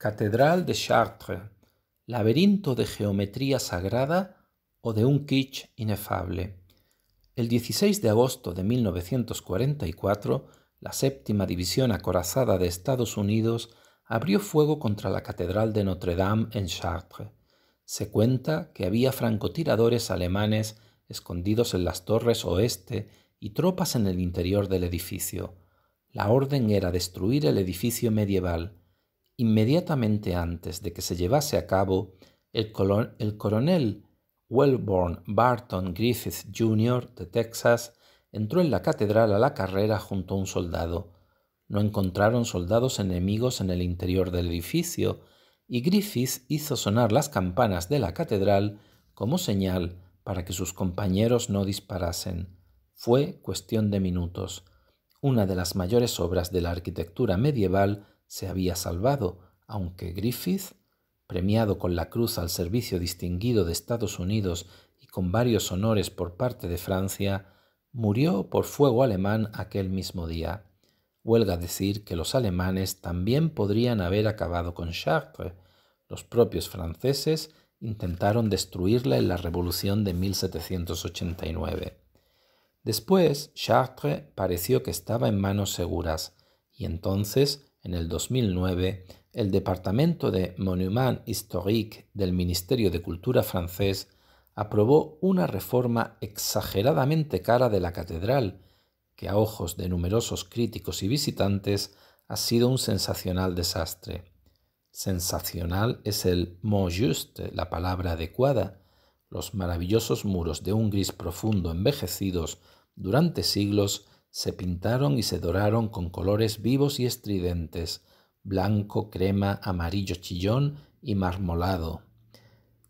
Catedral de Chartres, laberinto de geometría sagrada o de un kitsch inefable. El 16 de agosto de 1944, la séptima división acorazada de Estados Unidos abrió fuego contra la Catedral de Notre Dame en Chartres. Se cuenta que había francotiradores alemanes escondidos en las torres oeste y tropas en el interior del edificio. La orden era destruir el edificio medieval, Inmediatamente antes de que se llevase a cabo, el, coronel Wellborn Barton Griffith Jr. de Texas entró en la catedral a la carrera junto a un soldado. No encontraron soldados enemigos en el interior del edificio, y Griffith hizo sonar las campanas de la catedral como señal para que sus compañeros no disparasen. Fue cuestión de minutos. Una de las mayores obras de la arquitectura medieval se había salvado, aunque Griffith, premiado con la Cruz al Servicio Distinguido de Estados Unidos y con varios honores por parte de Francia, murió por fuego alemán aquel mismo día. Huelga decir que los alemanes también podrían haber acabado con Chartres. Los propios franceses intentaron destruirla en la Revolución de 1789. Después, Chartres pareció que estaba en manos seguras, y entonces en el 2009, el Departamento de Monuments Historiques del Ministerio de Cultura francés aprobó una reforma exageradamente cara de la catedral, que a ojos de numerosos críticos y visitantes ha sido un sensacional desastre. Sensacional es el mot juste, la palabra adecuada. Los maravillosos muros de un gris profundo envejecidos durante siglos se pintaron y se doraron con colores vivos y estridentes, blanco, crema, amarillo chillón y marmolado.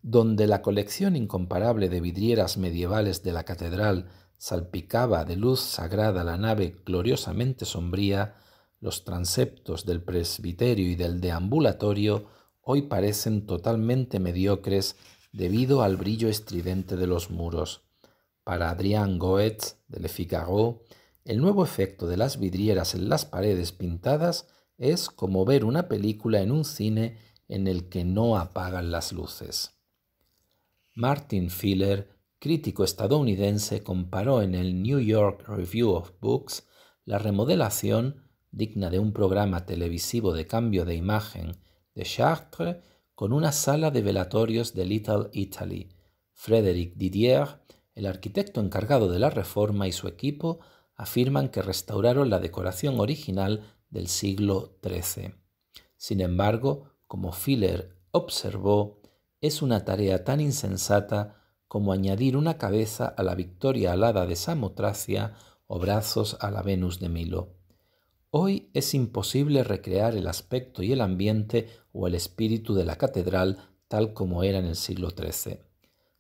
Donde la colección incomparable de vidrieras medievales de la catedral salpicaba de luz sagrada la nave gloriosamente sombría, los transeptos del presbiterio y del deambulatorio hoy parecen totalmente mediocres debido al brillo estridente de los muros. Para Adrián Goetz, de Le Figaro, el nuevo efecto de las vidrieras en las paredes pintadas es como ver una película en un cine en el que no apagan las luces. Martin Filler, crítico estadounidense, comparó en el New York Review of Books la remodelación digna de un programa televisivo de cambio de imagen de Chartres con una sala de velatorios de Little Italy. Frédéric Didier, el arquitecto encargado de la reforma y su equipo afirman que restauraron la decoración original del siglo XIII. Sin embargo, como Filler observó, es una tarea tan insensata como añadir una cabeza a la victoria alada de Samotracia o brazos a la Venus de Milo. Hoy es imposible recrear el aspecto y el ambiente o el espíritu de la catedral tal como era en el siglo XIII.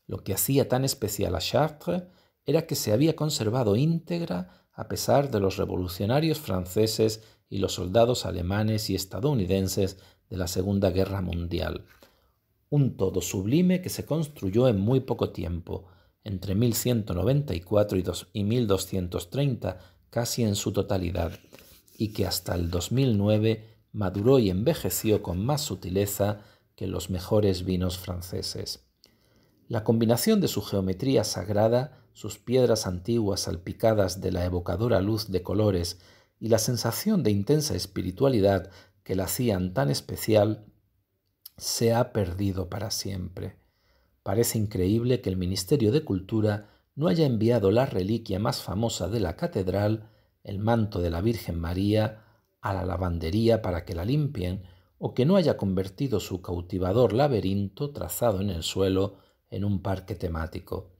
Lo que hacía tan especial a Chartres era que se había conservado íntegra a pesar de los revolucionarios franceses y los soldados alemanes y estadounidenses de la Segunda Guerra Mundial. Un todo sublime que se construyó en muy poco tiempo, entre 1194 y 1230 casi en su totalidad, y que hasta el 2009 maduró y envejeció con más sutileza que los mejores vinos franceses. La combinación de su geometría sagrada sus piedras antiguas salpicadas de la evocadora luz de colores y la sensación de intensa espiritualidad que la hacían tan especial, se ha perdido para siempre. Parece increíble que el Ministerio de Cultura no haya enviado la reliquia más famosa de la catedral, el manto de la Virgen María, a la lavandería para que la limpien, o que no haya convertido su cautivador laberinto trazado en el suelo en un parque temático.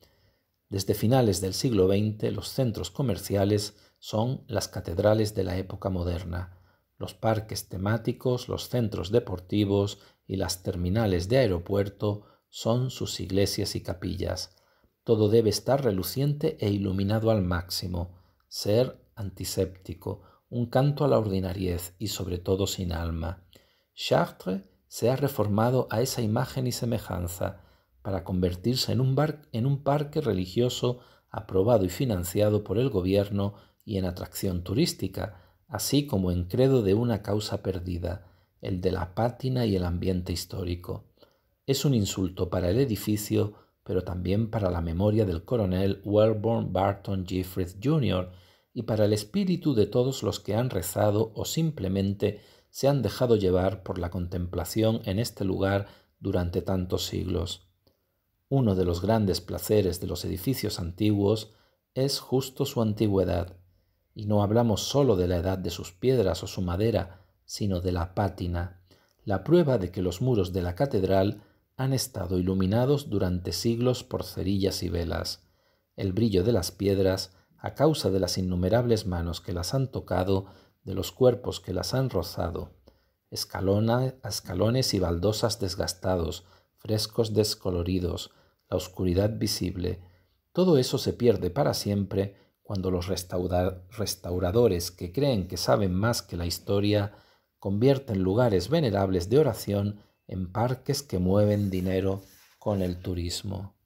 Desde finales del siglo XX, los centros comerciales son las catedrales de la época moderna, los parques temáticos, los centros deportivos y las terminales de aeropuerto son sus iglesias y capillas. Todo debe estar reluciente e iluminado al máximo, ser antiséptico, un canto a la ordinariez y sobre todo sin alma. Chartres se ha reformado a esa imagen y semejanza, para convertirse en un, en un parque religioso aprobado y financiado por el gobierno y en atracción turística, así como en credo de una causa perdida, el de la pátina y el ambiente histórico. Es un insulto para el edificio, pero también para la memoria del coronel Wellborn Barton Jeffries Jr. y para el espíritu de todos los que han rezado o simplemente se han dejado llevar por la contemplación en este lugar durante tantos siglos. Uno de los grandes placeres de los edificios antiguos es justo su antigüedad, y no hablamos sólo de la edad de sus piedras o su madera, sino de la pátina, la prueba de que los muros de la catedral han estado iluminados durante siglos por cerillas y velas. El brillo de las piedras, a causa de las innumerables manos que las han tocado, de los cuerpos que las han rozado, escalones y baldosas desgastados, frescos descoloridos, la oscuridad visible, todo eso se pierde para siempre cuando los restauradores que creen que saben más que la historia convierten lugares venerables de oración en parques que mueven dinero con el turismo.